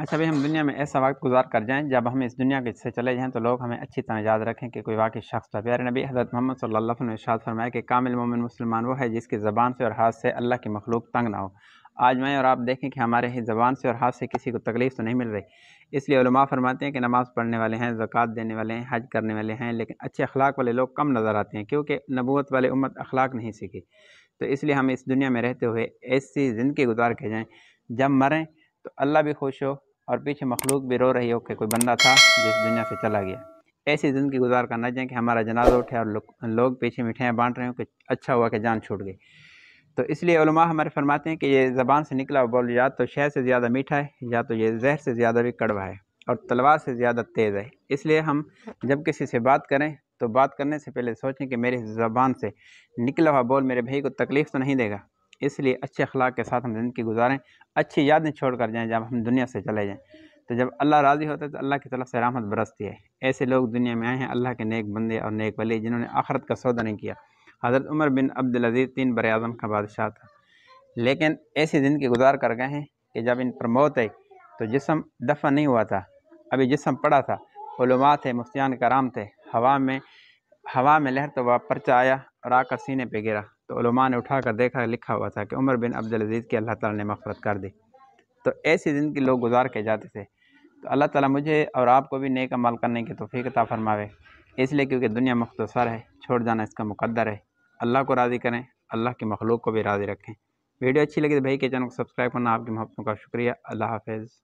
अच्छा भाई हम दुनिया में ऐसा वक्त गुजार कर जाएं जब हम इस दुनिया के से चले जाएं तो लोग हमें अच्छी तरह याद रखें कि कोई वाकई शख्स था प्यारे नबी हज़रत मोहम्मद सल्लल्लाहु अलैहि वसल्लम ने फरमाया कि कामिल मोमिन मुसलमान वो है जिसकी ज़बान से और हाथ से अल्लाह की मखलूक तंग ना हो आज मैं और आप देखें कि हमारे ही ज़बान से और हाथ से किसी को तकलीफ़ तो नहीं मिल रही इसलिए फरमाते हैं कि नमाज़ पढ़ने वाले हैं ज़क़़त देने वाले हैं हज करने वाले हैं लेकिन अच्छे अखलाक वाले लोग कम नज़र आते हैं क्योंकि नबूत वाले उम्मत अखलाक नहीं सीखी तो इसलिए हम इस दुनिया में रहते हुए ऐसी ज़िंदगी गुजार के जाएँ जब मरें तो अल्लाह भी खुश हो और पीछे मखलूक भी रो रही हो कि कोई बंदा था इस दुनिया से चला गया ऐसी ज़िंदगी गुजार करना चाहिए कि हमारा जनाजा उठे और लोग पीछे मिठाइयाँ बांट रहे हो कि अच्छा हुआ कि जान छूट गई तो इसलिए हमारे फरमाते हैं कि ये ज़बान से निकला बोल या तो शहर से ज़्यादा मीठा है या तो ये जहर से ज़्यादा भी कड़वा है और तलवार से ज़्यादा तेज़ है इसलिए हम जब किसी से बात करें तो बात करने से पहले सोचें कि मेरी ज़बान से निकला हुआ बोल मेरे भाई को तकलीफ़ तो नहीं देगा इसलिए अच्छे अखलाक के साथ हम ज़िंदगी गुजारें अच्छी यादें छोड़ कर जाएँ जब हम दुनिया से चले जाएँ तो जब अल्लाह राज़ी होता है तो अल्लाह की तरफ से रामत बरसती है ऐसे लोग दुनिया में आए हैं अल्लाह के नेक बंदे और नेक वली जिन्होंने आखरत का सौदा नहीं किया हज़रत उमर बिन अब्दुलज़ीज़ तीन बर आज़म का बादशाह था लेकिन ऐसी ज़िंदगी गुजार कर गए हैं कि जब इन पर मौत आई तो जिसम दफा नहीं हुआ था अभी जिसम पड़ा था वलुमा थे मुफ्तियान कराम थे हवा में हवा में लहर तो वह पर्चा आया और आकर सीने पर गिरा तो उलमा ने उठा कर देखा लिखा हुआ था कि उमर बिन अब्दुलज़ीज़ की अल्लाह ताला ने मफ़रत कर दी तो ऐसी ज़िंदगी लोग गुजार के जाते थे तो अल्लाह ताला मुझे और आपको भी नेक अमल करने की तोफ़ी फ़रमावे इसलिए क्योंकि दुनिया मख्तसर है छोड़ जाना इसका मुकद्दर है अल्लाह को राज़ी करें अल्लाह के मखलूक को भी राज़ी रखें वीडियो अच्छी लगी तो भाई के चैनल को सब्सक्राइब करना आपकी मोहब्बतों का शुक्रिया अल्लाह हाफिज़